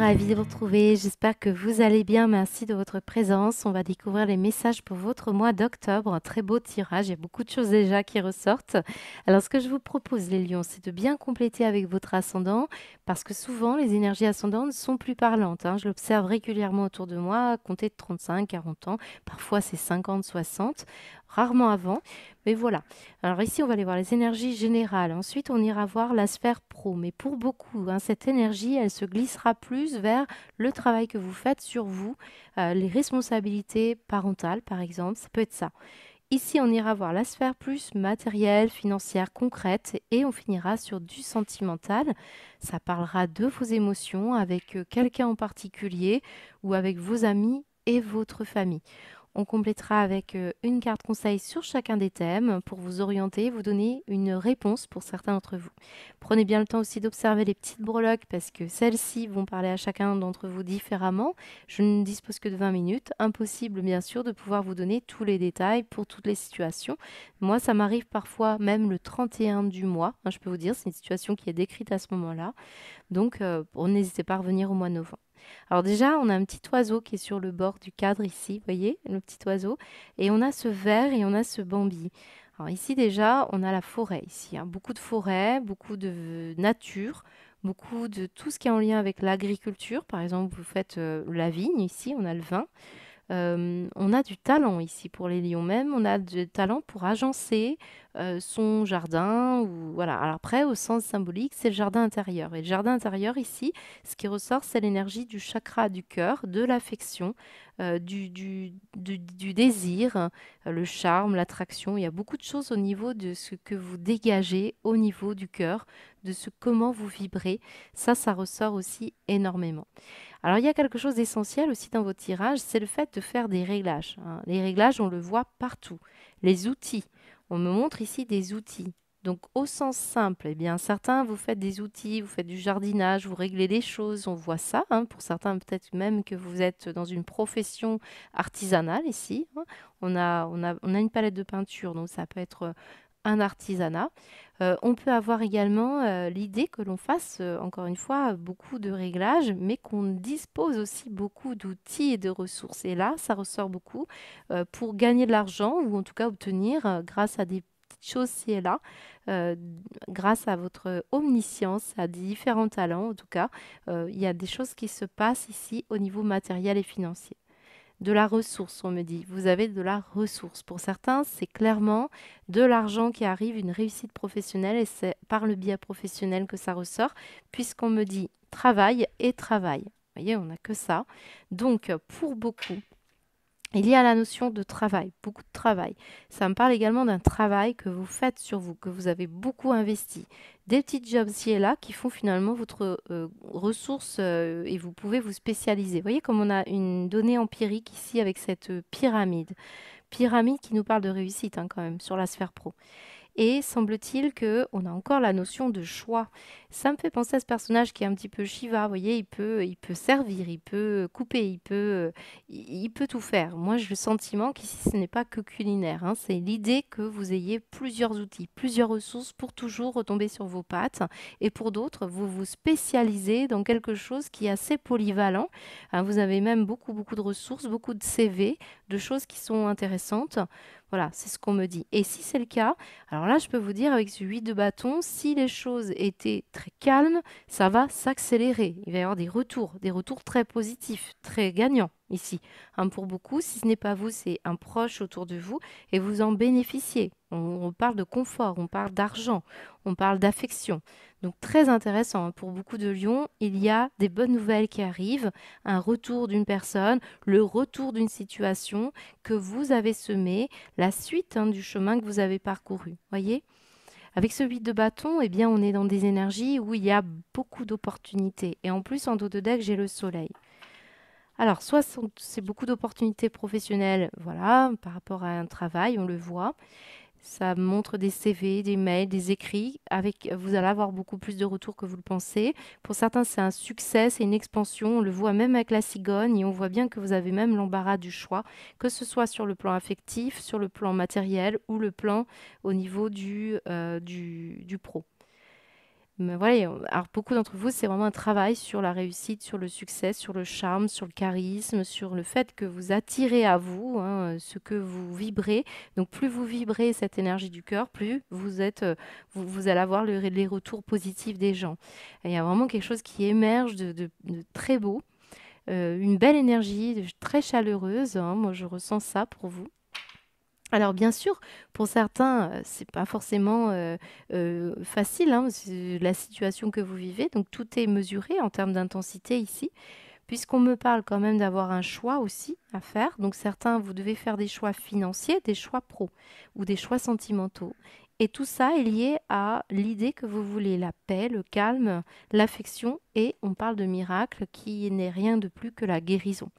ravie de vous retrouver. J'espère que vous allez bien. Merci de votre présence. On va découvrir les messages pour votre mois d'octobre. Un très beau tirage. Il y a beaucoup de choses déjà qui ressortent. Alors, ce que je vous propose, les lions, c'est de bien compléter avec votre ascendant parce que souvent, les énergies ascendantes sont plus parlantes. Hein. Je l'observe régulièrement autour de moi, compter de 35, 40 ans. Parfois, c'est 50, 60 rarement avant, mais voilà. Alors ici, on va aller voir les énergies générales. Ensuite, on ira voir la sphère pro. Mais pour beaucoup, hein, cette énergie, elle se glissera plus vers le travail que vous faites sur vous, euh, les responsabilités parentales, par exemple. Ça peut être ça. Ici, on ira voir la sphère plus matérielle, financière, concrète et on finira sur du sentimental. Ça parlera de vos émotions avec euh, quelqu'un en particulier ou avec vos amis et votre famille. On complétera avec euh, une carte conseil sur chacun des thèmes pour vous orienter, vous donner une réponse pour certains d'entre vous. Prenez bien le temps aussi d'observer les petites breloques parce que celles-ci vont parler à chacun d'entre vous différemment. Je ne dispose que de 20 minutes. Impossible bien sûr de pouvoir vous donner tous les détails pour toutes les situations. Moi, ça m'arrive parfois même le 31 du mois. Hein, je peux vous dire, c'est une situation qui est décrite à ce moment-là. Donc, euh, n'hésitez pas à revenir au mois de novembre. Alors déjà, on a un petit oiseau qui est sur le bord du cadre ici, vous voyez, le petit oiseau. Et on a ce vert et on a ce bambi. Alors ici déjà, on a la forêt ici, hein. beaucoup de forêt, beaucoup de nature, beaucoup de tout ce qui est en lien avec l'agriculture. Par exemple, vous faites euh, la vigne ici, on a le vin. Euh, on a du talent ici pour les lions même, on a du talent pour agencer, euh, son jardin ou voilà. Alors après, au sens symbolique, c'est le jardin intérieur. Et le jardin intérieur ici, ce qui ressort, c'est l'énergie du chakra du cœur, de l'affection, euh, du, désir, euh, le charme, l'attraction. Il y a beaucoup de choses au niveau de ce que vous dégagez, au niveau du cœur, de ce comment vous vibrez. Ça, ça ressort aussi énormément. Alors il y a quelque chose d'essentiel aussi dans vos tirages, c'est le fait de faire des réglages. Hein. Les réglages, on le voit partout. Les outils on me montre ici des outils. Donc au sens simple, eh bien certains vous faites des outils, vous faites du jardinage, vous réglez des choses, on voit ça. Hein, pour certains peut-être même que vous êtes dans une profession artisanale ici. Hein. On, a, on, a, on a une palette de peinture, donc ça peut être euh, un artisanat. Euh, on peut avoir également euh, l'idée que l'on fasse, euh, encore une fois, beaucoup de réglages, mais qu'on dispose aussi beaucoup d'outils et de ressources. Et là, ça ressort beaucoup pour gagner de l'argent ou en tout cas obtenir, grâce à des petites choses ci et là, grâce à votre omniscience, à différents talents en tout cas, il y a des choses qui se passent ici au niveau matériel et financier de la ressource, on me dit. Vous avez de la ressource. Pour certains, c'est clairement de l'argent qui arrive, une réussite professionnelle, et c'est par le biais professionnel que ça ressort, puisqu'on me dit travail et travail. Vous voyez, on n'a que ça. Donc, pour beaucoup, il y a la notion de travail, beaucoup de travail. Ça me parle également d'un travail que vous faites sur vous, que vous avez beaucoup investi. Des petits jobs ci et là qui font finalement votre euh, ressource euh, et vous pouvez vous spécialiser. Vous voyez comme on a une donnée empirique ici avec cette euh, pyramide. Pyramide qui nous parle de réussite hein, quand même sur la sphère pro. Et semble-t-il que on a encore la notion de choix. Ça me fait penser à ce personnage qui est un petit peu Shiva. Vous voyez, il peut, il peut servir, il peut couper, il peut, il peut tout faire. Moi, j'ai le sentiment qu'ici, ce n'est pas que culinaire. Hein. c'est l'idée que vous ayez plusieurs outils, plusieurs ressources pour toujours retomber sur vos pattes. Et pour d'autres, vous vous spécialisez dans quelque chose qui est assez polyvalent. Hein. vous avez même beaucoup, beaucoup de ressources, beaucoup de CV, de choses qui sont intéressantes. Voilà, c'est ce qu'on me dit. Et si c'est le cas, alors là, je peux vous dire, avec ce 8 de bâton, si les choses étaient très calmes, ça va s'accélérer. Il va y avoir des retours, des retours très positifs, très gagnants ici. Un hein, pour beaucoup, si ce n'est pas vous, c'est un proche autour de vous et vous en bénéficiez. On, parle de confort, on parle d'argent, on parle d'affection. Donc très intéressant. Hein. Pour beaucoup de lions, il y a des bonnes nouvelles qui arrivent, un retour d'une personne, le retour d'une situation que vous avez semée, la suite hein, du chemin que vous avez parcouru. Voyez avec ce 8 de bâton, eh bien, on est dans des énergies où il y a beaucoup d'opportunités. Et en plus, en dos de deck, j'ai le soleil. Alors, soit c'est beaucoup d'opportunités professionnelles, voilà, par rapport à un travail, on le voit. Ça montre des CV, des mails, des écrits. Avec, vous allez avoir beaucoup plus de retours que vous le pensez. Pour certains, c'est un succès, c'est une expansion. On le voit même avec la cigogne et on voit bien que vous avez même l'embarras du choix, que ce soit sur le plan affectif, sur le plan matériel ou le plan au niveau du, euh, du pro voilà, alors beaucoup d'entre vous, c'est vraiment un travail sur la réussite, sur le succès, sur le charme, sur le charisme, sur le fait que vous attirez à vous hein, euh, ce que vous vibrez. Donc plus vous vibrez cette énergie du cœur, plus vous êtes, euh, vous, allez avoir les retours positifs des gens. il y a vraiment quelque chose qui émerge de, très beau, euh, une belle énergie, très chaleureuse. Hein. moi, je ressens ça pour vous. Alors bien sûr, pour certains, euh, c'est pas forcément euh, euh, facile hein, la situation que vous vivez. Donc tout est mesuré en termes d'intensité ici, puisqu'on me parle quand même d'avoir un choix aussi à faire. Donc certains, vous devez faire des choix financiers, des choix pro ou des choix sentimentaux. Et tout ça est lié à l'idée que vous voulez la paix, le calme, l'affection, et on parle de miracle qui n'est rien de plus que la guérison.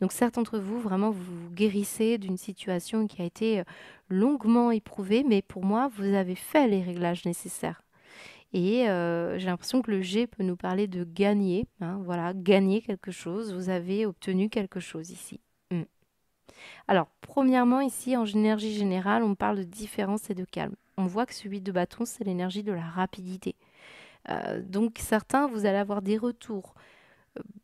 Donc certains d'entre vous, vraiment, vous, vous guérissez d'une situation qui a été euh, longuement éprouvée, mais pour moi, vous avez fait les réglages nécessaires. Et euh, j'ai l'impression que le G peut nous parler de gagner. Hein, voilà, gagner quelque chose. Vous avez obtenu quelque chose ici. Hum. Alors, premièrement, ici, en énergie générale, on parle de différence et de calme. On voit que celui de bâton, c'est l'énergie de la rapidité. Euh, donc, certains, vous allez avoir des retours,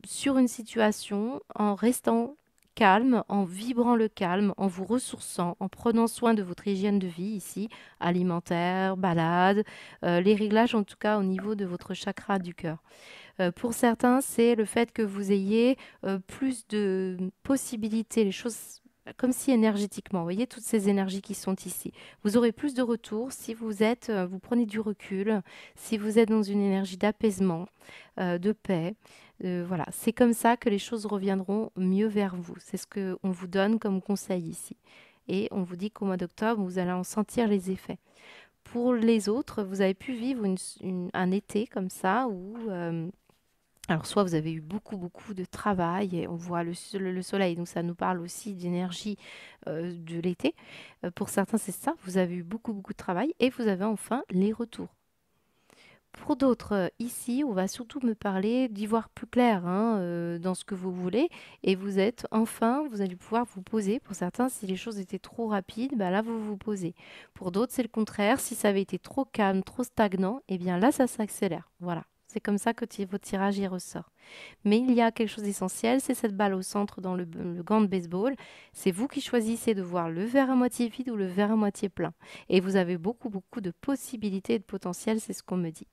sur une situation en restant calme, en vibrant le calme, en vous ressourçant, en prenant soin de votre hygiène de vie ici, alimentaire, balade, euh, les réglages en tout cas au niveau de votre chakra du cœur. Euh, pour certains, c'est le fait que vous ayez euh, plus de possibilités, les choses comme si énergétiquement, vous voyez toutes ces énergies qui sont ici. Vous aurez plus de retours si vous êtes, vous prenez du recul, si vous êtes dans une énergie d'apaisement, de paix, euh, voilà, c'est comme ça que les choses reviendront mieux vers vous. C'est ce qu'on vous donne comme conseil ici. Et on vous dit qu'au mois d'octobre, vous allez en sentir les effets. Pour les autres, vous avez pu vivre un été comme ça où... Euh, alors soit vous avez eu beaucoup beaucoup de travail et on voit le, soleil, donc ça nous parle aussi d'énergie euh, de l'été. pour certains c'est ça, vous avez eu beaucoup beaucoup de travail et vous avez enfin les retours. Pour d'autres, euh, ici, on va surtout me parler d'y voir plus clair hein, euh, dans ce que vous voulez. Et vous êtes enfin, vous allez pouvoir vous poser. Pour certains, si les choses étaient trop rapides, bah là, vous vous posez. Pour d'autres, c'est le contraire. Si ça avait été trop calme, trop stagnant, eh bien là, ça s'accélère. Voilà. C'est comme ça que votre tirage y ressort. Mais il y a quelque chose d'essentiel, c'est cette balle au centre dans le gant de baseball. C'est vous qui choisissez de voir le verre à moitié vide ou le verre à moitié plein. Et vous avez beaucoup, beaucoup de possibilités et de potentiel, c'est ce qu'on me dit.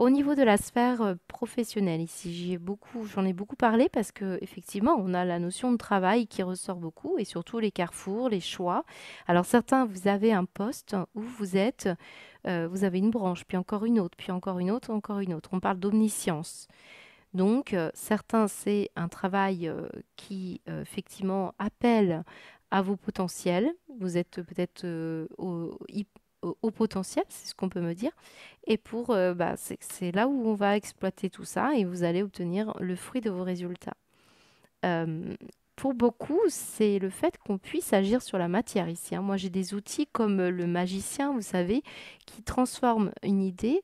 Au niveau de la sphère euh, professionnelle, ici, j'en ai beaucoup parlé parce que effectivement, on a la notion de travail qui ressort beaucoup et surtout les carrefours, les choix. Alors certains, vous avez un poste où vous êtes, euh, vous avez une branche, puis encore une autre, puis encore une autre, encore une autre. On parle d'omniscience. Donc, euh, certains, c'est un travail qui, effectivement, appelle à vos potentiels. Vous êtes peut-être au, potentiel, c'est ce qu'on peut me dire. Et pour, euh, bah, c'est là où on va exploiter tout ça et vous allez obtenir le fruit de vos résultats. Euh, pour beaucoup, c'est le fait qu'on puisse agir sur la matière ici. Hein. Moi, j'ai des outils comme euh, le magicien, vous savez, qui transforme une idée,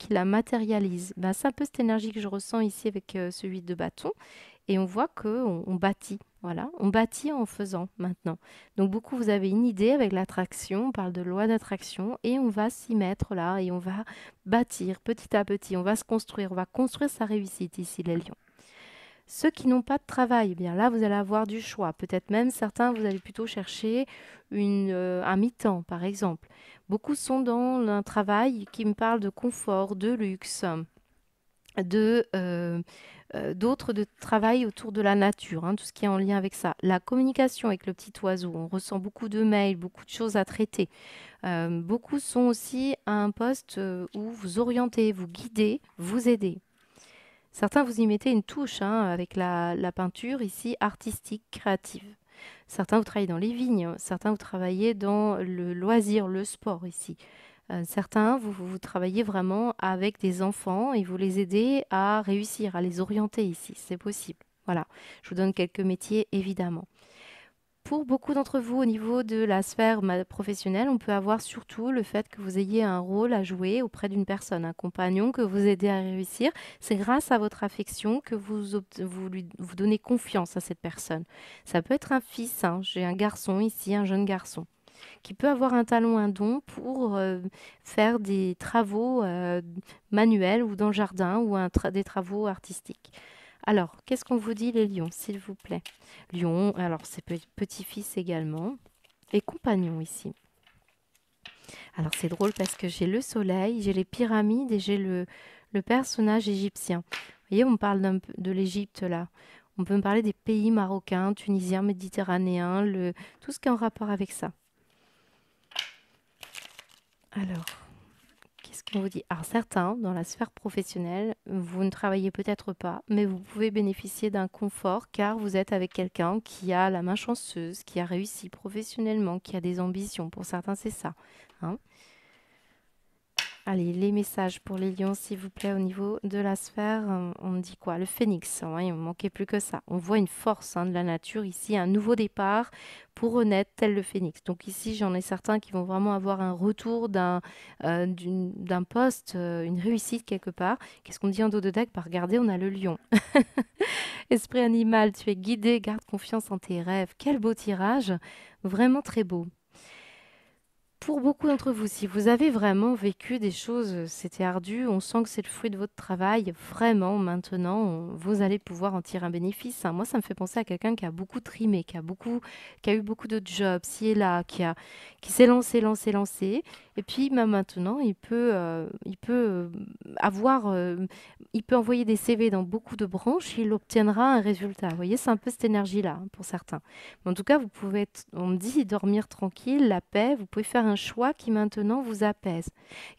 qui la matérialise. Bah, c'est un peu cette énergie que je ressens ici avec celui de bâton. Et on voit qu'on on bâtit. Voilà, on bâtit en faisant maintenant. Donc beaucoup, vous avez une idée avec l'attraction, on parle de loi d'attraction, et on va s'y mettre là, et on va bâtir petit à petit, on va se construire, on va construire sa réussite ici, les lions. Ceux qui n'ont pas de travail, eh bien là, vous allez avoir du choix. Peut-être même certains, vous allez plutôt chercher une, euh, un mi-temps, par exemple. Beaucoup sont dans un travail qui me parle de confort, de luxe, de... Euh, euh, d'autres de autour de la nature, hein, tout ce qui est en lien avec ça. La communication avec le petit oiseau, on ressent beaucoup de mails, beaucoup de choses à traiter. Euh, beaucoup sont aussi à un poste euh, où vous orientez, vous guidez, vous aidez. Certains vous y mettez une touche hein, avec la, la peinture ici artistique, créative. Certains vous travaillez dans les vignes, hein. certains vous travaillez dans le loisir, le sport ici. Euh, certains, vous, travaillez vraiment avec des enfants et vous les aidez à réussir, à les orienter ici, c'est possible. Voilà, je vous donne quelques métiers évidemment. Pour beaucoup d'entre vous, au niveau de la sphère professionnelle, on peut avoir surtout le fait que vous ayez un rôle à jouer auprès d'une personne, un compagnon que vous aidez à réussir. C'est grâce à votre affection que vous, vous, donnez confiance à cette personne. Ça peut être un fils, hein. j'ai un garçon ici, un jeune garçon qui peut avoir un talent, un don pour euh, faire des travaux euh, manuels ou dans le jardin ou des travaux artistiques. Alors, qu'est-ce qu'on vous dit les lions, s'il vous plaît Lion, alors c'est petit-fils également, et compagnons ici. Alors c'est drôle parce que j'ai le soleil, j'ai les pyramides et j'ai le, personnage égyptien. Vous voyez, on parle de l'Égypte là. On peut me parler des pays marocains, tunisiens, méditerranéens, tout ce qui est en rapport avec ça. Alors, qu'est-ce qu'on vous dit Alors, certains, dans la sphère professionnelle, vous ne travaillez peut-être pas, mais vous pouvez bénéficier d'un confort car vous êtes avec quelqu'un qui a la main chanceuse, qui a réussi professionnellement, qui a des ambitions. Pour certains, c'est ça. Hein. Allez, les messages pour les lions, s'il vous plaît, au niveau de la sphère, euh, on dit quoi Le phénix, on hein, il ne manquait plus que ça. On voit une force hein, de la nature ici, un nouveau départ pour honnête tel le phénix. Donc ici, j'en ai certains qui vont vraiment avoir un retour d'un euh, poste, euh, une réussite quelque part. Qu'est-ce qu'on dit en dos de deck par bah, regardez, on a le lion. Esprit animal, tu es guidé, garde confiance en tes rêves. Quel beau tirage, vraiment très beau pour beaucoup d'entre vous, si vous avez vraiment vécu des choses, euh, c'était ardu, on sent que c'est le fruit de votre travail, vraiment maintenant, vous allez pouvoir en tirer un bénéfice. Hein. Moi, ça me fait penser à quelqu'un qui a beaucoup trimé, qui a, beaucoup, qui a eu beaucoup de jobs, qui est là, qui, a, qui s'est lancé, lancé, lancé. Et puis, bah, maintenant, il peut, euh, il peut euh, avoir, il peut envoyer des CV dans beaucoup de branches, il obtiendra un résultat. Vous voyez, c'est un peu cette énergie-là hein, pour certains. en tout cas, vous pouvez, être, on me dit, dormir tranquille, la paix, vous pouvez faire un un choix qui maintenant vous apaise.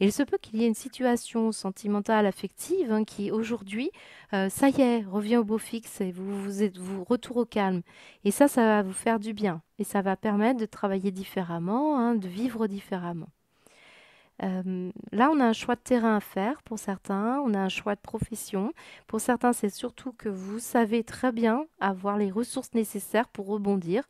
il se peut qu'il y ait une situation sentimentale, affective, hein, qui aujourd'hui, euh, ça y est, revient au beau fixe et vous, vous êtes vous retour au calme. Et ça, ça va vous faire du bien et ça va permettre de travailler différemment, hein, de vivre différemment. Euh, là, on a un choix de terrain à faire pour certains, on a un choix de profession. Pour certains, c'est surtout que vous savez très bien avoir les ressources nécessaires pour rebondir,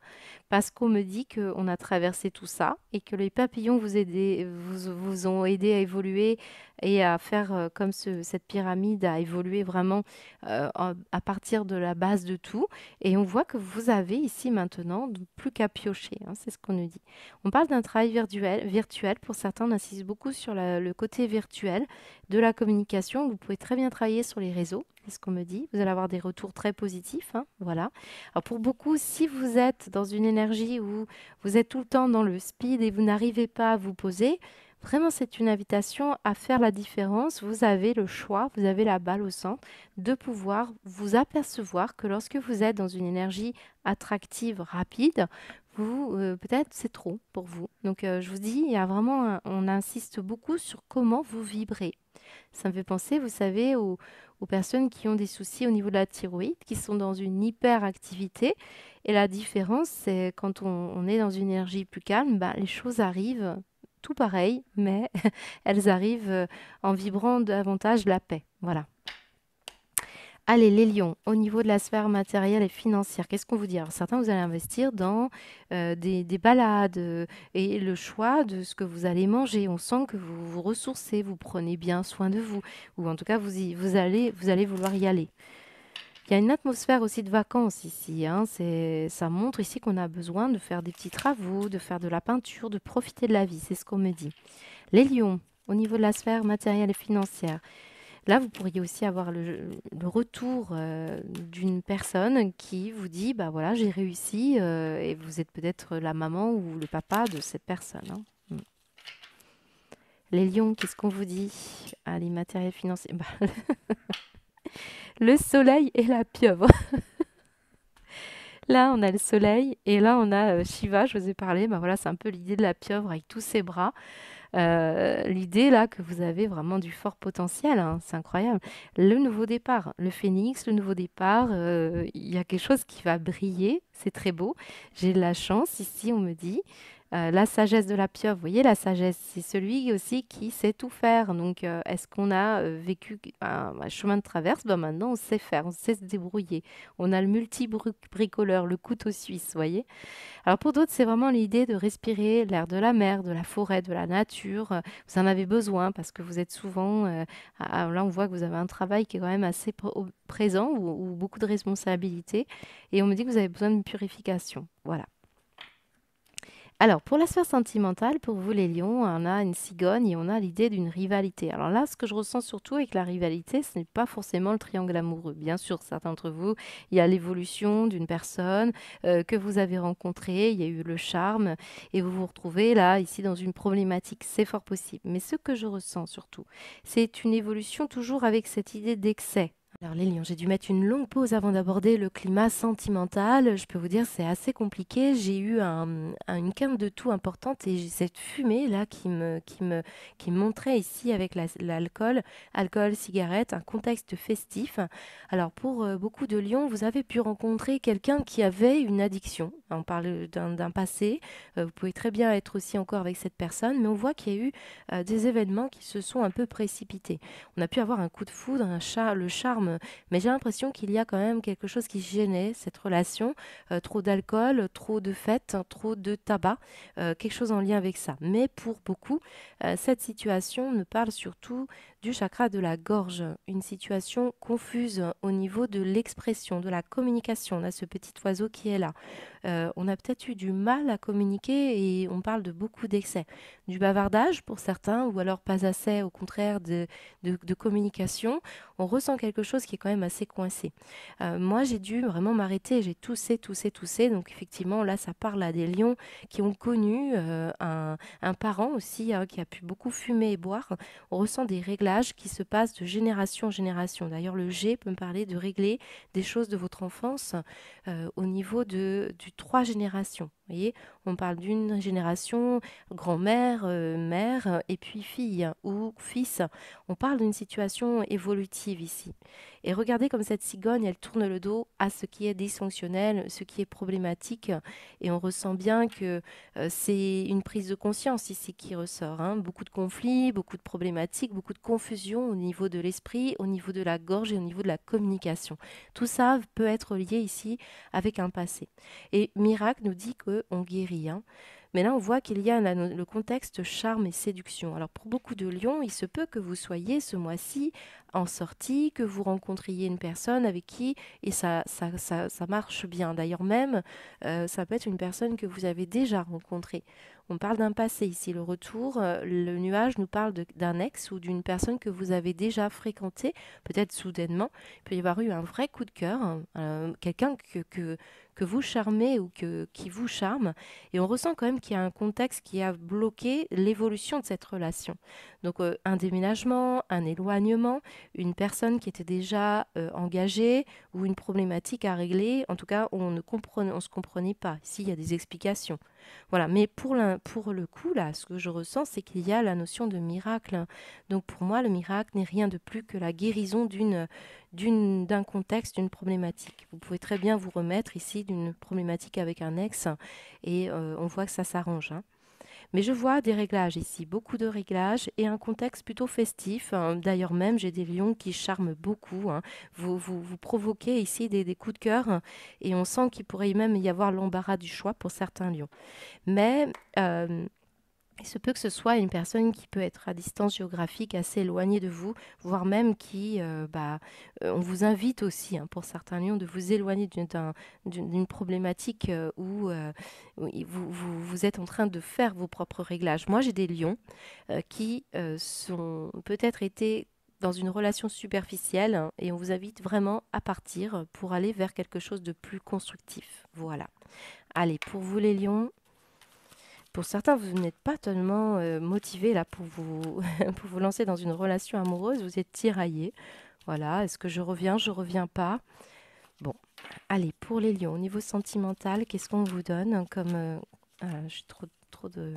parce qu'on me dit qu'on a traversé tout ça et que les papillons vous, ont aidé à évoluer et à faire euh, comme cette pyramide, à évoluer vraiment euh, à partir de la base de tout. Et on voit que vous avez ici maintenant plus qu'à piocher, hein, c'est ce qu'on nous dit. On parle d'un travail virtuel, virtuel. Pour certains, on insiste beaucoup sur le côté virtuel de la communication. Vous pouvez très bien travailler sur les réseaux, c'est ce qu'on me dit. Vous allez avoir des retours très positifs. Hein, voilà. Alors pour beaucoup, si vous êtes dans une énergie où vous êtes tout le temps dans le speed et vous n'arrivez pas à vous poser, Vraiment, c'est une invitation à faire la différence. Vous avez le choix, vous avez la balle au centre de pouvoir vous apercevoir que lorsque vous êtes dans une énergie attractive, rapide, euh, peut-être c'est trop pour vous. Donc euh, je vous dis, il y vraiment, on insiste beaucoup sur comment vous vibrez. Ça me fait penser, vous savez, aux, personnes qui ont des soucis au niveau de la thyroïde, qui sont dans une hyperactivité. Et la différence, c'est quand on, est dans une énergie plus calme, bah, les choses arrivent tout pareil, mais elles arrivent euh, en vibrant davantage la paix. Voilà. Allez, les lions, au niveau de la sphère matérielle et financière, qu'est-ce qu'on vous dit certains, vous allez investir dans euh, des, balades euh, et le choix de ce que vous allez manger. On sent que vous vous ressourcez, vous prenez bien soin de vous, ou en tout cas, vous, vous, allez, vous allez vouloir y aller. Il y a une atmosphère aussi de vacances ici. Hein. Ça montre ici qu'on a besoin de faire des petits travaux, de faire de la peinture, de profiter de la vie. C'est ce qu'on me dit. Les lions, au niveau de la sphère matérielle et financière, Là, vous pourriez aussi avoir le, retour euh, d'une personne qui vous dit, bah voilà, j'ai réussi, euh, et vous êtes peut-être la maman ou le papa de cette personne. Hein. Mm. Les lions, qu'est-ce qu'on vous dit à ah, l'immatériel financier bah Le soleil et la pieuvre. là, on a le soleil et là, on a euh, Shiva, je vous ai parlé. Bah voilà, c'est un peu l'idée de la pieuvre avec tous ses bras. Euh, l'idée là que vous avez vraiment du fort potentiel, hein, c'est incroyable. Le nouveau départ, le phénix, le nouveau départ, euh, il y a quelque chose qui va briller, c'est très beau. J'ai de la chance ici, on me dit. Euh, la sagesse de la pieuvre, vous voyez, la sagesse, c'est celui aussi qui sait tout faire. Donc, euh, est-ce qu'on a euh, vécu un, chemin de traverse ben, Maintenant, on sait faire, on sait se débrouiller. On a le multi-bricoleur, le couteau suisse, vous voyez. Alors, pour d'autres, c'est vraiment l'idée de respirer l'air de la mer, de la forêt, de la nature. Vous en avez besoin parce que vous êtes souvent... là, on voit que vous avez un travail qui est quand même assez présent ou, ou beaucoup de responsabilités. Et on me dit que vous avez besoin de purification. Voilà. Alors, pour la sphère sentimentale, pour vous les lions, on a une cigogne et on a l'idée d'une rivalité. Alors là, ce que je ressens surtout avec la rivalité, ce n'est pas forcément le triangle amoureux. Bien sûr, certains d'entre vous, il y a l'évolution d'une personne euh, que vous avez rencontrée, il y a eu le charme, et vous vous retrouvez là, ici, dans une problématique. C'est fort possible. Mais ce que je ressens surtout, c'est une évolution toujours avec cette idée d'excès alors les lions, j'ai dû mettre une longue pause avant d'aborder le climat sentimental. Je peux vous dire, c'est assez compliqué. J'ai eu une quinte de tout importante et j'ai cette fumée là qui me, qui me, qui montrait ici avec l'alcool, alcool, cigarette, un contexte festif. Alors pour euh, beaucoup de lions, vous avez pu rencontrer quelqu'un qui avait une addiction. On parle d'un passé. Euh, vous pouvez très bien être aussi encore avec cette personne, mais on voit qu'il y a eu euh, des événements qui se sont un peu précipités. On a pu avoir un coup de foudre, un le charme euh, mais j'ai l'impression qu'il y a quand même quelque chose qui gênait cette relation. Euh, trop d'alcool, trop de fêtes, hein, trop de tabac, euh, quelque chose en lien avec ça. Mais pour beaucoup, cette situation ne parle surtout du chakra de la gorge. Une situation confuse au niveau de l'expression, de la communication. On a ce petit oiseau qui est là. Euh, on a peut-être eu du mal à communiquer et on parle de beaucoup d'excès. Du bavardage pour certains, ou alors pas assez, au contraire, de, communication. On ressent quelque chose qui est quand même assez coincé. Euh, moi, j'ai dû vraiment m'arrêter. J'ai toussé, toussé, toussé. Donc, effectivement, là, ça parle à des lions qui ont connu euh, un, parent aussi hein, qui a pu beaucoup fumer et boire. On ressent des réglages qui se passent de génération en génération. D'ailleurs, le G peut me parler de régler des choses de votre enfance au niveau de, du trois générations. voyez, on parle d'une génération grand-mère, euh, mère et puis fille ou fils. On parle d'une situation évolutive ici. Et regardez comme cette cigogne, elle tourne le dos à ce qui est dysfonctionnel, ce qui est problématique. Et on ressent bien que euh, c'est une prise de conscience ici qui ressort. Hein. Beaucoup de conflits, beaucoup de problématiques, beaucoup de confusion au niveau de l'esprit, au niveau de la gorge et au niveau de la communication. Tout ça peut être lié ici avec un passé. Et Miracle nous dit qu'on guérit mais là, on voit qu'il y a le contexte charme et séduction. Alors, pour beaucoup de lions, il se peut que vous soyez ce mois-ci en sortie, que vous rencontriez une personne avec qui, et ça, ça, ça, marche bien. D'ailleurs même, euh, ça peut être une personne que vous avez déjà rencontrée. On parle d'un passé ici, le retour, euh, le nuage nous parle d'un ex ou d'une personne que vous avez déjà fréquentée, peut-être soudainement. Il peut y avoir eu un vrai coup de cœur, hein, euh, quelqu'un que, que, vous charmez ou que, qui vous charme, et on ressent quand même qu'il y a un contexte qui a bloqué l'évolution de cette relation. Donc un déménagement, un éloignement, une personne qui était déjà euh, engagée ou une problématique à régler. En tout cas, on ne comprenait, se comprenait pas. Ici, il y a des explications. Voilà. Mais pour, le coup, là, ce que je ressens, c'est qu'il y a la notion de miracle. Hein. Donc pour moi, le miracle n'est rien de plus que la guérison d'un contexte, d'une problématique. Vous pouvez très bien vous remettre ici d'une problématique avec un ex et euh, on voit que ça s'arrange. Hein. Mais je vois des réglages ici, beaucoup de réglages et un contexte plutôt festif. Hein. D'ailleurs même, j'ai des lions qui charment beaucoup. Hein. Vous, vous, provoquez ici des, coups de cœur et on sent qu'il pourrait même y avoir l'embarras du choix pour certains lions. Mais euh, il se peut que ce soit une personne qui peut être à distance géographique assez éloignée de vous, voire même qui, euh, bah, euh, on vous invite aussi, hein, pour certains lions, de vous éloigner d'une problématique euh, où, vous, êtes en train de faire vos propres réglages. Moi, j'ai des lions qui sont peut-être été dans une relation superficielle hein, et on vous invite vraiment à partir pour aller vers quelque chose de plus constructif. Voilà. Allez, pour vous les lions, pour certains, vous n'êtes pas tellement euh, motivé là pour vous, pour vous lancer dans une relation amoureuse, vous êtes tiraillé. Voilà, est-ce que je reviens, je reviens pas Bon, allez, pour les lions, au niveau sentimental, qu'est-ce qu'on vous donne comme... Euh, euh, j'ai trop, trop, de,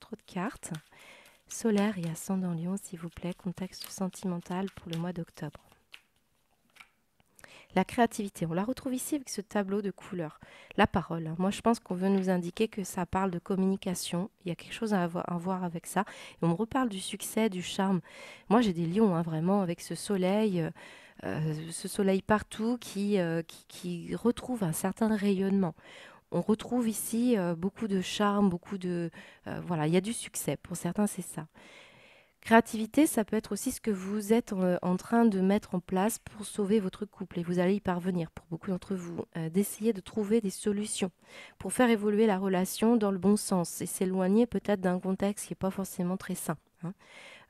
trop de cartes. Solaire et ascendant lion, s'il vous plaît, contexte sentimental pour le mois d'octobre. La créativité, on la retrouve ici avec ce tableau de couleurs. La parole, hein. moi je pense qu'on veut nous indiquer que ça parle de communication. Il y a quelque chose à, voir avec ça. on me reparle du succès, du charme. Moi j'ai des lions, hein, vraiment, avec ce soleil. Euh, euh, ce soleil partout euh, qui, qui, retrouve un certain rayonnement on retrouve ici beaucoup de charme, beaucoup de... voilà, il y a du succès. Pour certains, c'est ça. Créativité, ça peut être aussi ce que vous êtes euh, en, train de mettre en place pour sauver votre couple et vous allez y parvenir pour beaucoup d'entre vous, euh, d'essayer de trouver des solutions pour faire évoluer la relation dans le bon sens et s'éloigner peut-être d'un contexte qui n'est pas forcément très sain. Hein.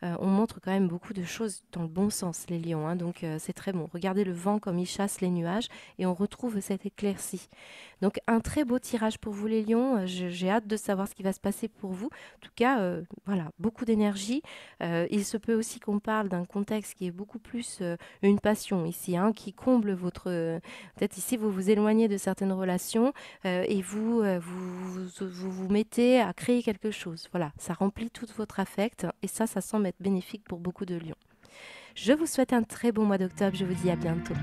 Euh, on montre quand même beaucoup de choses dans le bon sens, les lions. Hein. donc euh, c'est très bon. Regardez le vent comme il chasse les nuages et on retrouve cette éclaircie. Donc un très beau tirage pour vous, les lions. Euh, j'ai hâte de savoir ce qui va se passer pour vous. En tout cas, voilà, beaucoup d'énergie. il se peut aussi qu'on parle d'un contexte qui est beaucoup plus une passion ici, hein, qui comble votre. Peut-être ici, vous vous éloignez de certaines relations et vous, vous, vous, mettez à créer quelque chose. Voilà, ça remplit tout votre affect et ça, ça semble bénéfique pour beaucoup de lions. Je vous souhaite un très bon mois d'octobre, je vous dis à bientôt.